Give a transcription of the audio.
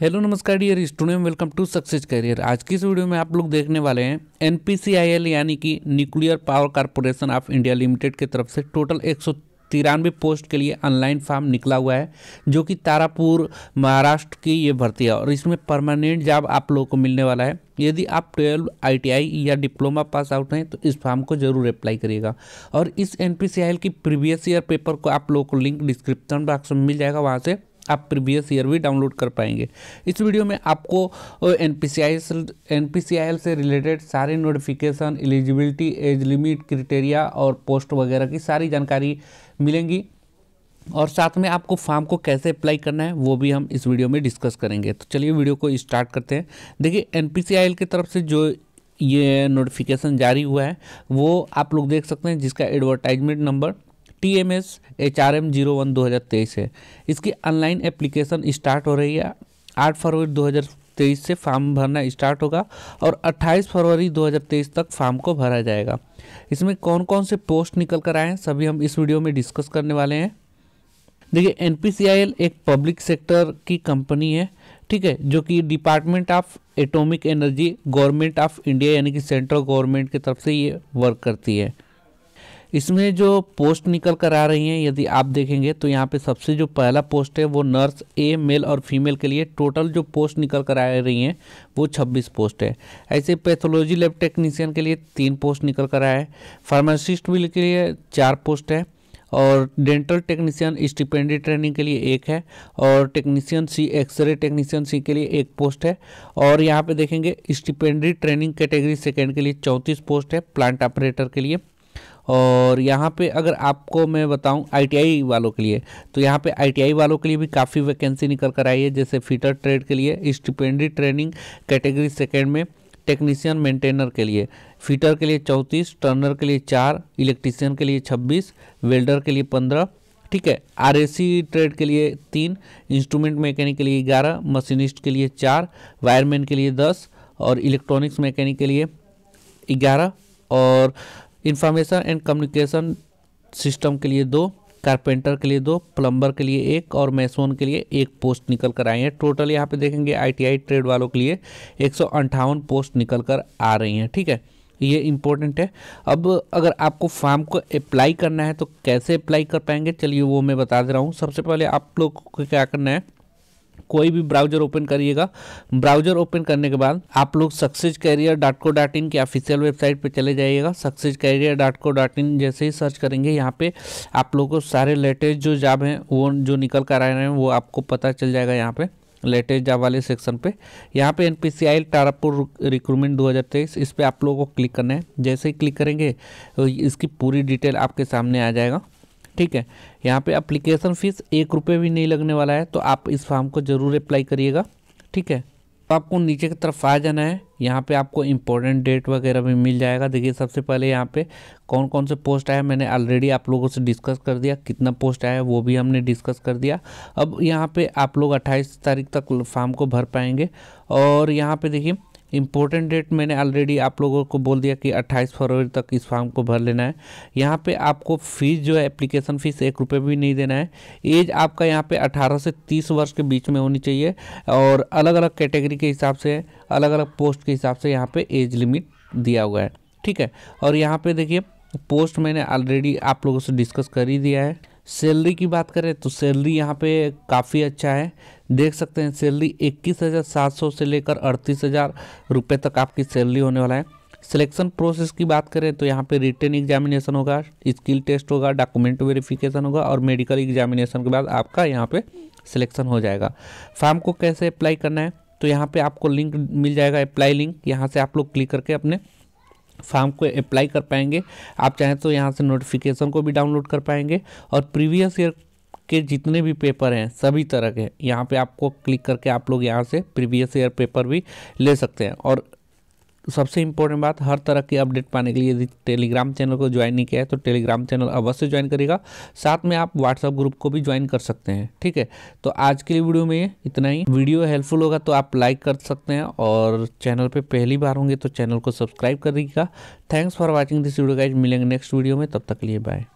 hello नमस्कार dear student welcome to success career आज की इस वीडियो में आप लोग देखने वाले हैं एन यानी कि nuclear power corporation of India limited की तरफ से टोटल एक तिरानवे पोस्ट के लिए ऑनलाइन फॉर्म निकला हुआ है जो कि तारापुर महाराष्ट्र की ये भर्ती है और इसमें परमानेंट जॉब आप लोगों को मिलने वाला है यदि आप ट्वेल्व आईटीआई या डिप्लोमा पास आउट हैं तो इस फॉर्म को जरूर अप्लाई करिएगा और इस एन की प्रीवियस ईयर पेपर को आप लोगों को लिंक डिस्क्रिप्शन बॉक्स में मिल जाएगा वहाँ से आप प्रीवियस ईयर भी डाउनलोड कर पाएंगे इस वीडियो में आपको एन पी से रिलेटेड सारे notification eligibility age limit criteria और पोस्ट वगैरह की सारी जानकारी मिलेंगी और साथ में आपको फॉर्म को कैसे अप्लाई करना है वो भी हम इस वीडियो में डिस्कस करेंगे तो चलिए वीडियो को स्टार्ट करते हैं देखिए एन की तरफ से जो ये नोटिफिकेशन जारी हुआ है वो आप लोग देख सकते हैं जिसका advertisement number T M S H R M zero one दो हज़ार तेईस है इसकी ऑनलाइन एप्लीकेशन स्टार्ट हो रही है आठ फरवरी दो हज़ार तेईस से फार्म भरना स्टार्ट होगा और अट्ठाईस फरवरी दो हज़ार तेईस तक फार्म को भरा जाएगा इसमें कौन कौन से पोस्ट निकल कर आए हैं सभी हम इस वीडियो में डिस्कस करने वाले हैं देखिए एन एक पब्लिक सेक्टर की कंपनी है ठीक है जो कि department of atomic energy government of India यानी कि सेंट्रल गवर्नमेंट की तरफ से ये वर्क करती है इसमें जो पोस्ट निकल कर आ रही हैं यदि आप देखेंगे तो यहाँ पे सबसे जो पहला पोस्ट है वो नर्स ए मेल और फीमेल के लिए टोटल जो पोस्ट निकल कर आ रही हैं वो 26 पोस्ट है ऐसे पैथोलॉजी लैब टेक्नीशियन के लिए तीन पोस्ट निकल कर आए फार्मासिस्ट मिल के लिए चार पोस्ट है और डेंटल टेक्नीशियन स्टिपेंडी ट्रेनिंग के लिए एक है और technician C x ray technician C के लिए एक पोस्ट है और यहाँ पे देखेंगे स्टिपेंडी ट्रेनिंग कैटेगरी सेकेंड के लिए चौंतीस पोस्ट है प्लांट ऑपरेटर के लिए और यहाँ पे अगर आपको मैं बताऊँ आईटीआई वालों के लिए तो यहाँ पे आईटीआई वालों के लिए भी काफ़ी वैकेंसी निकल कर आई है जैसे फिटर ट्रेड के लिए स्टिपेंडरी ट्रेनिंग कैटेगरी सेकेंड में टेक्नीशियन मेंटेनर के लिए फीटर के लिए चौंतीस टर्नर के लिए चार इलेक्ट्रीसियन के लिए छब्बीस वेल्डर के लिए पंद्रह ठीक है आर ट्रेड के लिए तीन इंस्ट्रूमेंट मैकेनिक के लिए ग्यारह मशीनिस्ट के लिए चार वायरमैन के लिए दस और इलेक्ट्रॉनिक्स मैकेनिक के लिए ग्यारह और इंफॉर्मेशन एंड कम्युनिकेशन सिस्टम के लिए दो कारपेंटर के लिए दो प्लम्बर के लिए एक और मैसोन के लिए एक पोस्ट निकल कर आए हैं टोटल यहाँ पे देखेंगे आईटीआई ट्रेड वालों के लिए एक पोस्ट निकल कर आ रही हैं ठीक है ये इम्पोर्टेंट है अब अगर आपको फॉर्म को अप्लाई करना है तो कैसे अप्लाई कर पाएंगे चलिए वो मैं बता दे रहा हूँ सबसे पहले आप लोग को क्या करना है कोई भी ब्राउजर ओपन करिएगा ब्राउजर ओपन करने के बाद आप लोग success career dot co dot in की ऑफिशियल वेबसाइट पर चले जाइएगा success career dot co dot in जैसे ही सर्च करेंगे यहाँ पे आप लोगों को सारे लेटेस्ट जो जॉब हैं वो जो निकल कर आ रहे हैं वो आपको पता चल जाएगा यहाँ पे लेटेस्ट जॉब वाले सेक्शन पे यहाँ पे N P C I Tarapur recruitment 2023 इस पर आप लोगों को क्लिक करना है जैसे ही क्लिक करेंगे इसकी पूरी डिटेल आपके सामने आ जाएगा ठीक है यहाँ पे अप्लीकेशन फ़ीस एक रुपये भी नहीं लगने वाला है तो आप इस फॉर्म को ज़रूर अप्लाई करिएगा ठीक है तो आपको नीचे की तरफ आ जाना है यहाँ पे आपको इम्पोर्टेंट डेट वगैरह भी मिल जाएगा देखिए सबसे पहले यहाँ पे कौन कौन से पोस्ट आए मैंने ऑलरेडी आप लोगों से डिस्कस कर दिया कितना पोस्ट आया वो भी हमने डिस्कस कर दिया अब यहाँ पे आप लोग 28 तारीख तक फॉर्म को भर पाएंगे और यहाँ पे देखिए इम्पोर्टेंट डेट मैंने ऑलरेडी आप लोगों को बोल दिया कि 28 फरवरी तक इस फॉर्म को भर लेना है यहाँ पे आपको फ़ीस जो है एप्लीकेशन फ़ीस एक रुपये भी नहीं देना है एज आपका यहाँ पे 18 से 30 वर्ष के बीच में होनी चाहिए और अलग अलग कैटेगरी के हिसाब से अलग अलग पोस्ट के हिसाब से यहाँ पर एज लिमिट दिया हुआ है ठीक है और यहाँ पर देखिए पोस्ट मैंने ऑलरेडी आप लोगों से डिस्कस कर ही दिया है सैलरी की बात करें तो सैलरी यहाँ पे काफ़ी अच्छा है देख सकते हैं सैलरी इक्कीस हज़ार सात सौ से लेकर अड़तीस हज़ार रुपये तक आपकी सैलरी होने वाला है सिलेक्शन प्रोसेस की बात करें तो यहाँ पे रिटर्न एग्जामिनेशन होगा स्किल टेस्ट होगा डॉक्यूमेंट वेरिफिकेशन होगा और मेडिकल एग्जामिनेशन के बाद आपका यहाँ पे सिलेक्शन हो जाएगा फॉर्म को कैसे अप्लाई करना है तो यहाँ पे आपको लिंक मिल जाएगा अप्लाई लिंक यहाँ से आप लोग क्लिक करके अपने फॉर्म को अप्लाई कर पाएंगे आप चाहें तो यहाँ से नोटिफिकेशन को भी डाउनलोड कर पाएंगे और प्रीवियस ईयर के जितने भी पेपर हैं सभी तरह के यहाँ पे आपको क्लिक करके आप लोग यहाँ से प्रीवियस ईयर पेपर भी ले सकते हैं और तो सबसे इम्पोर्टेंट बात हर तरह की अपडेट पाने के लिए यदि टेलीग्राम चैनल को ज्वाइन नहीं किया है तो टेलीग्राम चैनल अवश्य ज्वाइन करेगा साथ में आप व्हाट्सअप ग्रुप को भी ज्वाइन कर सकते हैं ठीक है तो आज के लिए वीडियो में इतना ही वीडियो हेल्पफुल होगा तो आप लाइक कर सकते हैं और चैनल पर पहली बार होंगे तो चैनल को सब्सक्राइब कर दीजिएगा thanks for watching this video guys मिलेंगे नेक्स्ट वीडियो में तब तक लिए बाय